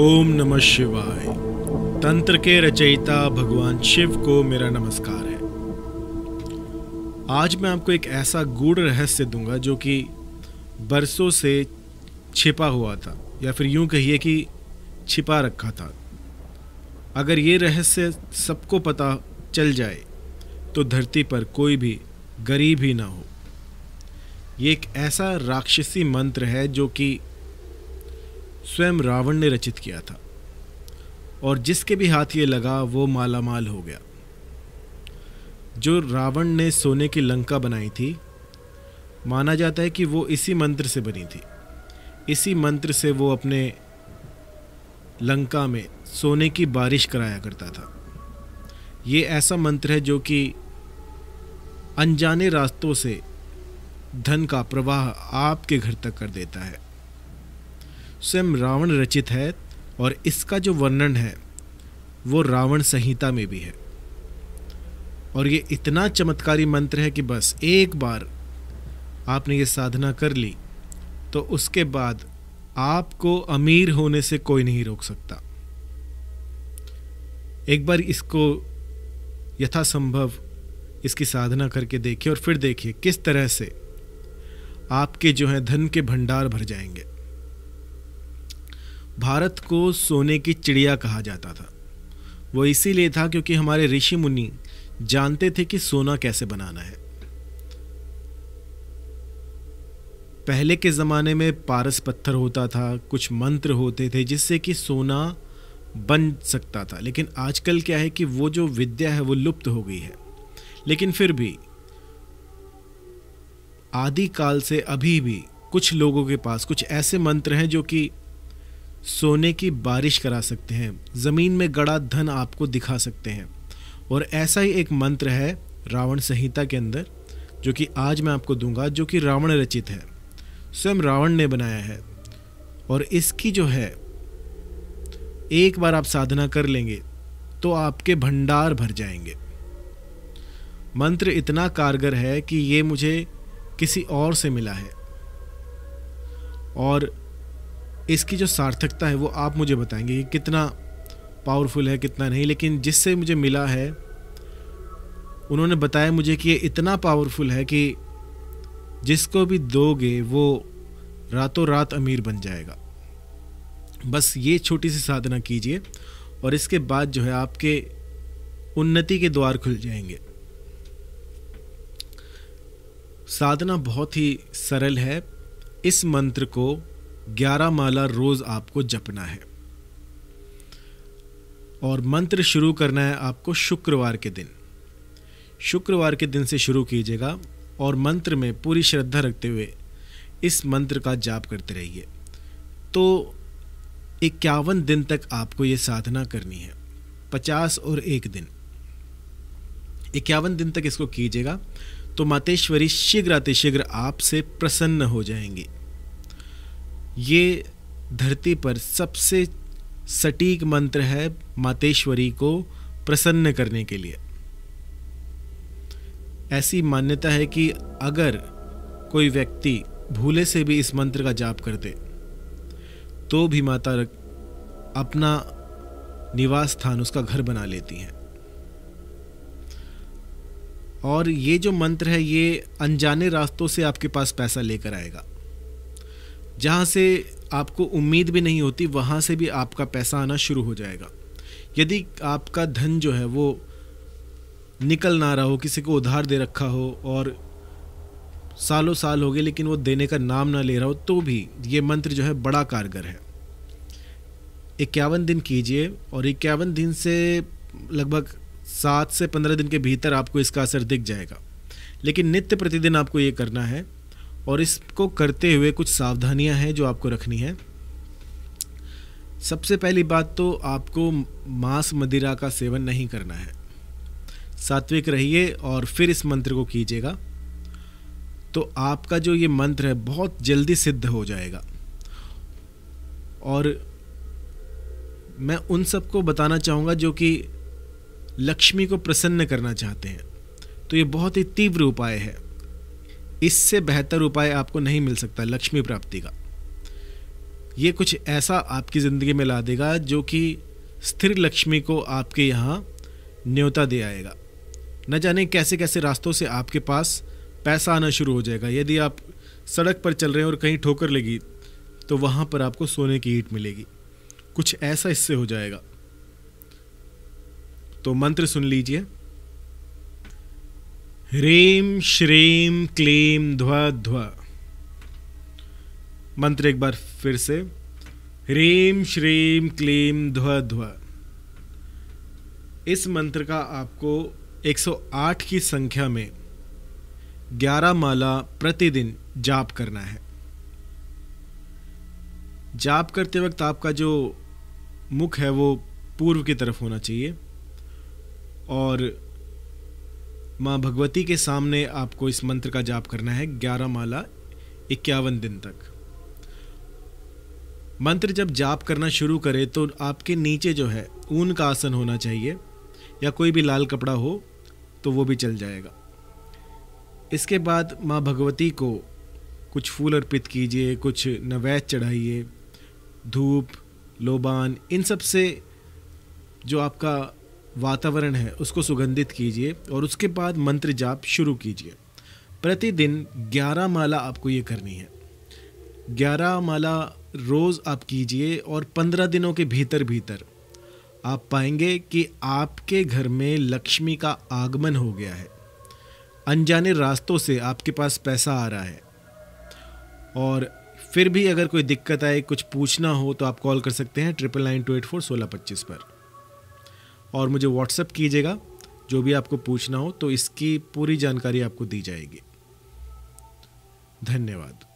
ओम नमः शिवाय तंत्र के रचयिता भगवान शिव को मेरा नमस्कार है आज मैं आपको एक ऐसा गूढ़ रहस्य दूंगा जो कि बरसों से छिपा हुआ था या फिर यूं कहिए कि छिपा रखा था अगर ये रहस्य सबको पता चल जाए तो धरती पर कोई भी गरीब ही ना हो ये एक ऐसा राक्षसी मंत्र है जो कि स्वयं रावण ने रचित किया था और जिसके भी हाथ ये लगा वो माला माल हो गया जो रावण ने सोने की लंका बनाई थी माना जाता है कि वो इसी मंत्र से बनी थी इसी मंत्र से वो अपने लंका में सोने की बारिश कराया करता था ये ऐसा मंत्र है जो कि अनजाने रास्तों से धन का प्रवाह आपके घर तक कर देता है स्वयं रावण रचित है और इसका जो वर्णन है वो रावण संहिता में भी है और ये इतना चमत्कारी मंत्र है कि बस एक बार आपने ये साधना कर ली तो उसके बाद आपको अमीर होने से कोई नहीं रोक सकता एक बार इसको यथासंभव इसकी साधना करके देखिए और फिर देखिए किस तरह से आपके जो है धन के भंडार भर जाएंगे भारत को सोने की चिड़िया कहा जाता था वो इसीलिए था क्योंकि हमारे ऋषि मुनि जानते थे कि सोना कैसे बनाना है पहले के ज़माने में पारस पत्थर होता था कुछ मंत्र होते थे जिससे कि सोना बन सकता था लेकिन आजकल क्या है कि वो जो विद्या है वो लुप्त हो गई है लेकिन फिर भी आदि काल से अभी भी कुछ लोगों के पास कुछ ऐसे मंत्र हैं जो कि सोने की बारिश करा सकते हैं ज़मीन में गड़ा धन आपको दिखा सकते हैं और ऐसा ही एक मंत्र है रावण संहिता के अंदर जो कि आज मैं आपको दूंगा जो कि रावण रचित है स्वयं रावण ने बनाया है और इसकी जो है एक बार आप साधना कर लेंगे तो आपके भंडार भर जाएंगे मंत्र इतना कारगर है कि ये मुझे किसी और से मिला है और इसकी जो सार्थकता है वो आप मुझे बताएंगे कि कितना पावरफुल है कितना नहीं लेकिन जिससे मुझे मिला है उन्होंने बताया मुझे कि ये इतना पावरफुल है कि जिसको भी दोगे वो रातों रात अमीर बन जाएगा बस ये छोटी सी साधना कीजिए और इसके बाद जो है आपके उन्नति के द्वार खुल जाएंगे साधना बहुत ही सरल है इस मंत्र को ग्यारह माला रोज़ आपको जपना है और मंत्र शुरू करना है आपको शुक्रवार के दिन शुक्रवार के दिन से शुरू कीजिएगा और मंत्र में पूरी श्रद्धा रखते हुए इस मंत्र का जाप करते रहिए तो इक्यावन दिन तक आपको ये साधना करनी है पचास और एक दिन इक्यावन दिन तक इसको कीजिएगा तो मातेश्वरी शीघ्र अतिशीघ्र आपसे प्रसन्न हो जाएंगी ये धरती पर सबसे सटीक मंत्र है मातेश्वरी को प्रसन्न करने के लिए ऐसी मान्यता है कि अगर कोई व्यक्ति भूले से भी इस मंत्र का जाप कर दे तो भी माता अपना निवास स्थान उसका घर बना लेती हैं और ये जो मंत्र है ये अनजाने रास्तों से आपके पास पैसा लेकर आएगा जहाँ से आपको उम्मीद भी नहीं होती वहाँ से भी आपका पैसा आना शुरू हो जाएगा यदि आपका धन जो है वो निकल ना रहा हो किसी को उधार दे रखा हो और सालों साल हो गए लेकिन वो देने का नाम ना ले रहा हो तो भी ये मंत्र जो है बड़ा कारगर है इक्यावन दिन कीजिए और इक्यावन दिन से लगभग सात से पंद्रह दिन के भीतर आपको इसका असर दिख जाएगा लेकिन नित्य प्रतिदिन आपको ये करना है और इसको करते हुए कुछ सावधानियां हैं जो आपको रखनी है सबसे पहली बात तो आपको मांस मदिरा का सेवन नहीं करना है सात्विक रहिए और फिर इस मंत्र को कीजिएगा तो आपका जो ये मंत्र है बहुत जल्दी सिद्ध हो जाएगा और मैं उन सबको बताना चाहूँगा जो कि लक्ष्मी को प्रसन्न करना चाहते हैं तो ये बहुत ही तीव्र उपाय है इससे बेहतर उपाय आपको नहीं मिल सकता लक्ष्मी प्राप्ति का ये कुछ ऐसा आपकी ज़िंदगी में ला देगा जो कि स्थिर लक्ष्मी को आपके यहाँ न्योता दे आएगा न जाने कैसे कैसे रास्तों से आपके पास पैसा आना शुरू हो जाएगा यदि आप सड़क पर चल रहे हैं और कहीं ठोकर लगी तो वहाँ पर आपको सोने की ईट मिलेगी कुछ ऐसा इससे हो जाएगा तो मंत्र सुन लीजिए ह्रीम श्रीम क्लीम ध्व ध्व मंत्र एक बार फिर से ह्रीम श्रीम क्लीम ध्व ध्व इस मंत्र का आपको 108 की संख्या में 11 माला प्रतिदिन जाप करना है जाप करते वक्त आपका जो मुख है वो पूर्व की तरफ होना चाहिए और माँ भगवती के सामने आपको इस मंत्र का जाप करना है ग्यारह माला इक्यावन दिन तक मंत्र जब जाप करना शुरू करें तो आपके नीचे जो है ऊन का आसन होना चाहिए या कोई भी लाल कपड़ा हो तो वो भी चल जाएगा इसके बाद माँ भगवती को कुछ फूल अर्पित कीजिए कुछ नवैद चढ़ाइए धूप लोबान इन सब से जो आपका वातावरण है उसको सुगंधित कीजिए और उसके बाद मंत्र जाप शुरू कीजिए प्रतिदिन ग्यारह माला आपको ये करनी है ग्यारह माला रोज़ आप कीजिए और पंद्रह दिनों के भीतर भीतर आप पाएंगे कि आपके घर में लक्ष्मी का आगमन हो गया है अनजाने रास्तों से आपके पास पैसा आ रहा है और फिर भी अगर कोई दिक्कत आए कुछ पूछना हो तो आप कॉल कर सकते हैं triple nine two eight four सोलह पच्चीस पर और मुझे व्हाट्सअप कीजिएगा जो भी आपको पूछना हो तो इसकी पूरी जानकारी आपको दी जाएगी धन्यवाद